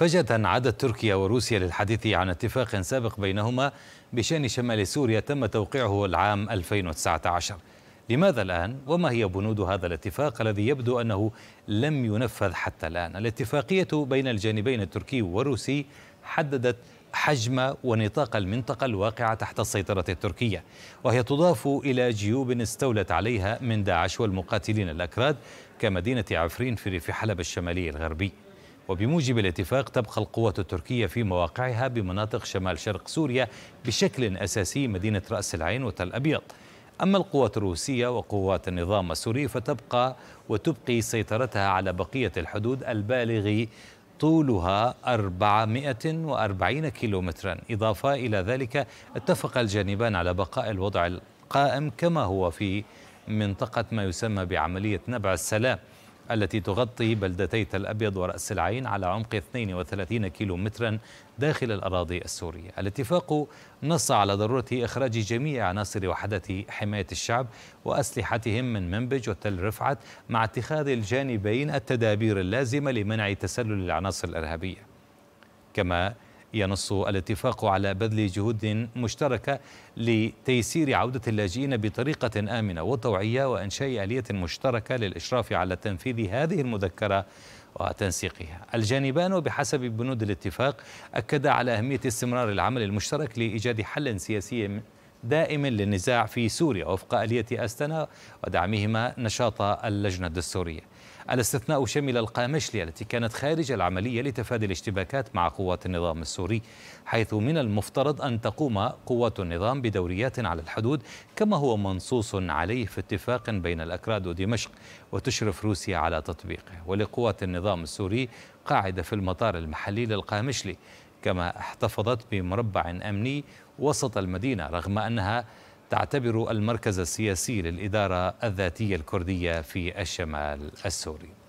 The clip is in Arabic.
فجأة عادت تركيا وروسيا للحديث عن اتفاق سابق بينهما بشأن شمال سوريا تم توقيعه العام 2019 لماذا الآن وما هي بنود هذا الاتفاق الذي يبدو أنه لم ينفذ حتى الآن الاتفاقية بين الجانبين التركي والروسي حددت حجم ونطاق المنطقة الواقعة تحت السيطرة التركية وهي تضاف إلى جيوب استولت عليها من داعش والمقاتلين الأكراد كمدينة عفرين في ريف حلب الشمالي الغربي وبموجب الاتفاق تبقى القوات التركية في مواقعها بمناطق شمال شرق سوريا بشكل أساسي مدينة رأس العين وتل أبيض أما القوات الروسية وقوات النظام السوري فتبقى وتبقي سيطرتها على بقية الحدود البالغ طولها 440 كيلومترا إضافة إلى ذلك اتفق الجانبان على بقاء الوضع القائم كما هو في منطقة ما يسمى بعملية نبع السلام التي تغطي بلدتي تل أبيض ورأس العين على عمق 32 كيلو مترا داخل الأراضي السورية الاتفاق نص على ضرورة إخراج جميع عناصر وحدة حماية الشعب وأسلحتهم من منبج وتل رفعت مع اتخاذ الجانبين التدابير اللازمة لمنع تسلل العناصر الإرهابية كما ينص الاتفاق على بذل جهود مشتركة لتيسير عودة اللاجئين بطريقة آمنة وطوعية وإنشاء آلية مشتركة للإشراف على تنفيذ هذه المذكرة وتنسيقها الجانبان بحسب بنود الاتفاق أكد على أهمية استمرار العمل المشترك لإيجاد حل سياسي دائم للنزاع في سوريا وفق آلية أستنا ودعمهما نشاط اللجنة الدستورية الاستثناء شمل القامشلي التي كانت خارج العملية لتفادي الاشتباكات مع قوات النظام السوري حيث من المفترض أن تقوم قوات النظام بدوريات على الحدود كما هو منصوص عليه في اتفاق بين الأكراد ودمشق وتشرف روسيا على تطبيقه ولقوات النظام السوري قاعدة في المطار المحلي للقامشلي كما احتفظت بمربع أمني وسط المدينة رغم أنها تعتبر المركز السياسي للإدارة الذاتية الكردية في الشمال السوري